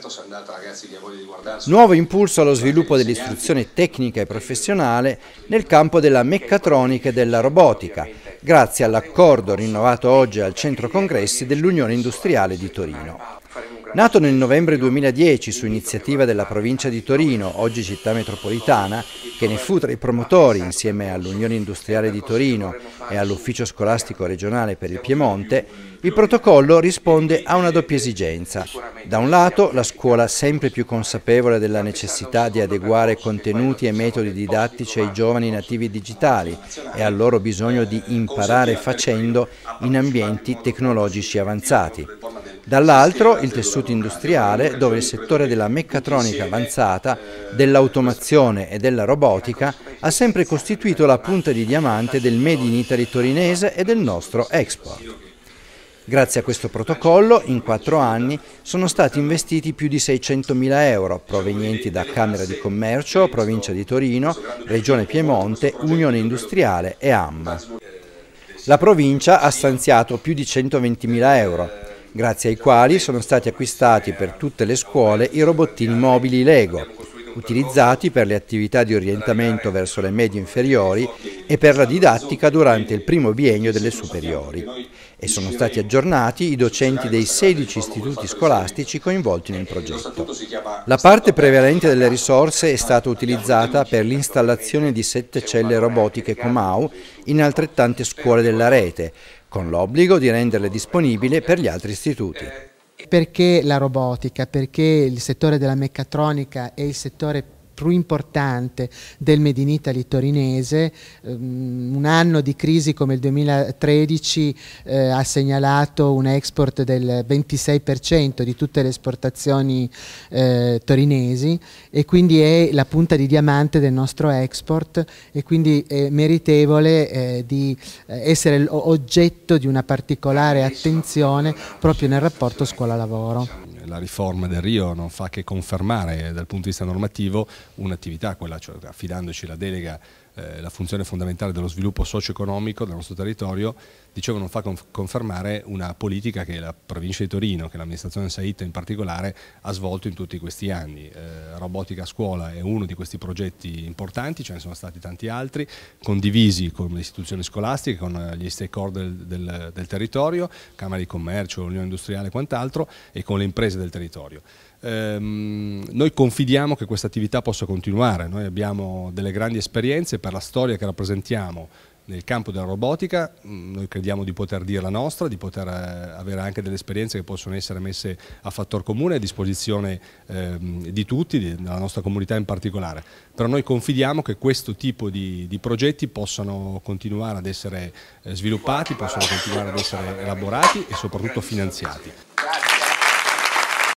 certo se andata ragazzi che voglia di Nuovo impulso allo sviluppo dell'istruzione tecnica e professionale nel campo della meccatronica e della robotica, grazie all'accordo rinnovato oggi al Centro Congressi dell'Unione Industriale di Torino. Nato nel novembre 2010 su iniziativa della provincia di Torino, oggi città metropolitana, che ne fu tra i promotori insieme all'Unione Industriale di Torino e all'Ufficio Scolastico Regionale per il Piemonte, il protocollo risponde a una doppia esigenza. Da un lato la scuola sempre più consapevole della necessità di adeguare contenuti e metodi didattici ai giovani nativi digitali e al loro bisogno di imparare facendo in ambienti tecnologici avanzati dall'altro il tessuto industriale dove il settore della meccatronica avanzata, dell'automazione e della robotica ha sempre costituito la punta di diamante del Made in Italy torinese e del nostro export. Grazie a questo protocollo, in quattro anni, sono stati investiti più di 600.000 euro provenienti da Camera di Commercio, Provincia di Torino, Regione Piemonte, Unione Industriale e AMMA. La provincia ha stanziato più di 120.000 euro, grazie ai quali sono stati acquistati per tutte le scuole i robottini mobili Lego, utilizzati per le attività di orientamento verso le medie inferiori e per la didattica durante il primo biennio delle superiori e sono stati aggiornati i docenti dei 16 istituti scolastici coinvolti nel progetto. La parte prevalente delle risorse è stata utilizzata per l'installazione di sette celle robotiche Comau in altrettante scuole della rete, con l'obbligo di renderle disponibili per gli altri istituti. Perché la robotica? Perché il settore della meccatronica è il settore più importante del Made in Italy torinese. Um, un anno di crisi come il 2013 eh, ha segnalato un export del 26% di tutte le esportazioni eh, torinesi e quindi è la punta di diamante del nostro export e quindi è meritevole eh, di eh, essere oggetto di una particolare attenzione proprio nel rapporto scuola-lavoro la riforma del Rio non fa che confermare dal punto di vista normativo un'attività, quella cioè affidandoci la delega eh, la funzione fondamentale dello sviluppo socio-economico del nostro territorio, dicevo non fa confermare una politica che la provincia di Torino, che l'amministrazione Saito in particolare, ha svolto in tutti questi anni. Eh, robotica a scuola è uno di questi progetti importanti, ce ne sono stati tanti altri, condivisi con le istituzioni scolastiche, con gli stakeholder del, del, del territorio, Camera di Commercio, Unione Industriale e quant'altro, e con le imprese del territorio. Ehm, noi confidiamo che questa attività possa continuare, noi abbiamo delle grandi esperienze per la storia che rappresentiamo nel campo della robotica, mm, noi crediamo di poter dire la nostra, di poter eh, avere anche delle esperienze che possono essere messe a fattor comune a disposizione ehm, di tutti, della nostra comunità in particolare. Però noi confidiamo che questo tipo di, di progetti possano continuare ad essere eh, sviluppati, possano continuare ad essere elaborati e soprattutto finanziati.